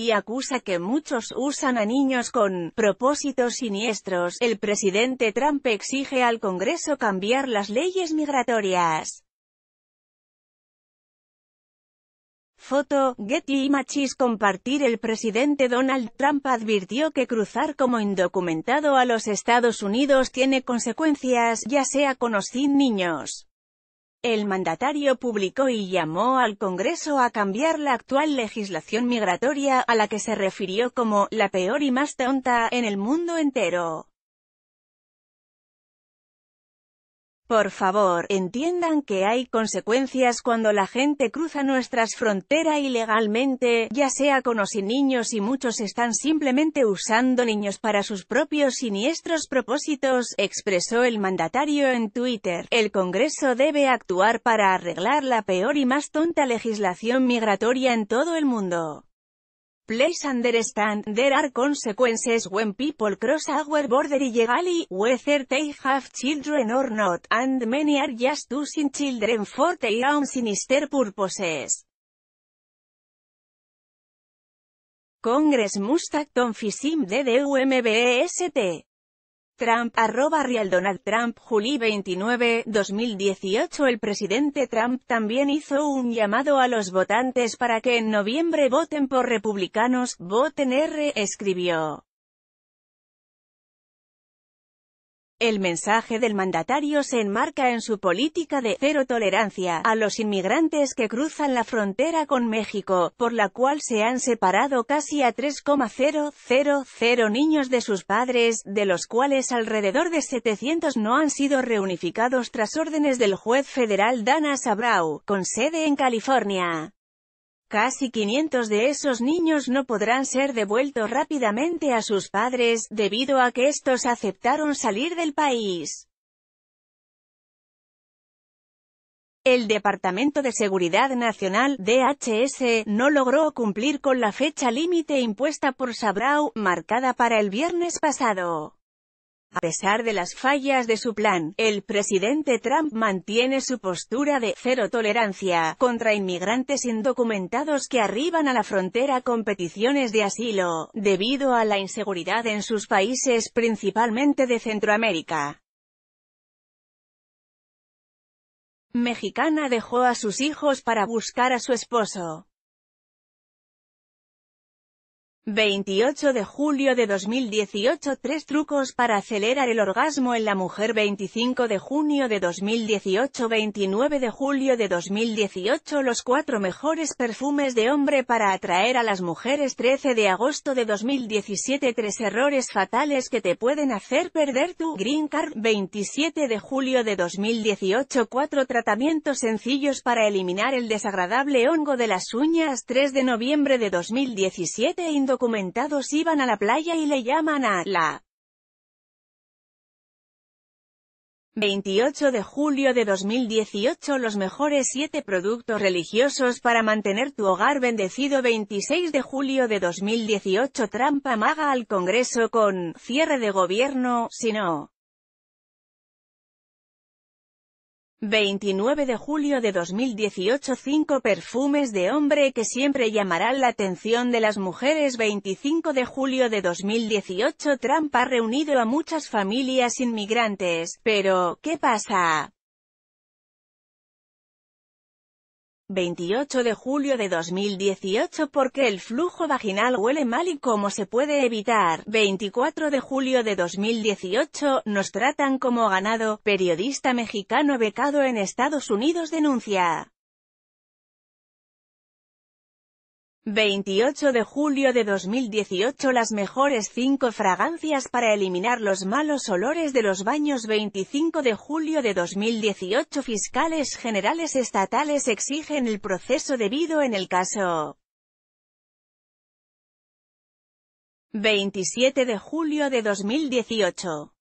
y acusa que muchos usan a niños con propósitos siniestros. El presidente Trump exige al Congreso cambiar las leyes migratorias. Foto, Getty Images compartir El presidente Donald Trump advirtió que cruzar como indocumentado a los Estados Unidos tiene consecuencias, ya sea con o sin niños. El mandatario publicó y llamó al Congreso a cambiar la actual legislación migratoria, a la que se refirió como «la peor y más tonta» en el mundo entero. Por favor, entiendan que hay consecuencias cuando la gente cruza nuestras fronteras ilegalmente, ya sea con o sin niños y muchos están simplemente usando niños para sus propios siniestros propósitos, expresó el mandatario en Twitter. El Congreso debe actuar para arreglar la peor y más tonta legislación migratoria en todo el mundo. Please understand there are consequences when people cross our border illegally, whether they have children or not, and many are just using children for their own sinister purposes. Congress must act on FISIM Trump, arroba Real Donald Trump, Juli 29, 2018 El presidente Trump también hizo un llamado a los votantes para que en noviembre voten por republicanos, voten R, escribió. El mensaje del mandatario se enmarca en su política de «cero tolerancia» a los inmigrantes que cruzan la frontera con México, por la cual se han separado casi a 3,000 niños de sus padres, de los cuales alrededor de 700 no han sido reunificados tras órdenes del juez federal Dana Sabrau, con sede en California. Casi 500 de esos niños no podrán ser devueltos rápidamente a sus padres, debido a que estos aceptaron salir del país. El Departamento de Seguridad Nacional, DHS, no logró cumplir con la fecha límite impuesta por Sabrau, marcada para el viernes pasado. A pesar de las fallas de su plan, el presidente Trump mantiene su postura de «cero tolerancia» contra inmigrantes indocumentados que arriban a la frontera con peticiones de asilo, debido a la inseguridad en sus países principalmente de Centroamérica. Mexicana dejó a sus hijos para buscar a su esposo. 28 de julio de 2018 3 trucos para acelerar el orgasmo en la mujer 25 de junio de 2018 29 de julio de 2018 Los 4 mejores perfumes de hombre para atraer a las mujeres 13 de agosto de 2017 Tres errores fatales que te pueden hacer perder tu green card 27 de julio de 2018 4 tratamientos sencillos para eliminar el desagradable hongo de las uñas 3 de noviembre de 2017 documentados iban a la playa y le llaman a la 28 de julio de 2018 Los mejores 7 productos religiosos para mantener tu hogar bendecido 26 de julio de 2018 Trampa maga al Congreso con cierre de gobierno, si no. 29 de julio de 2018 5 perfumes de hombre que siempre llamarán la atención de las mujeres 25 de julio de 2018 Trump ha reunido a muchas familias inmigrantes, pero, ¿qué pasa? 28 de julio de 2018 porque el flujo vaginal huele mal y cómo se puede evitar. 24 de julio de 2018, nos tratan como ganado, periodista mexicano becado en Estados Unidos denuncia. 28 de julio de 2018 Las mejores 5 fragancias para eliminar los malos olores de los baños 25 de julio de 2018 Fiscales generales estatales exigen el proceso debido en el caso 27 de julio de 2018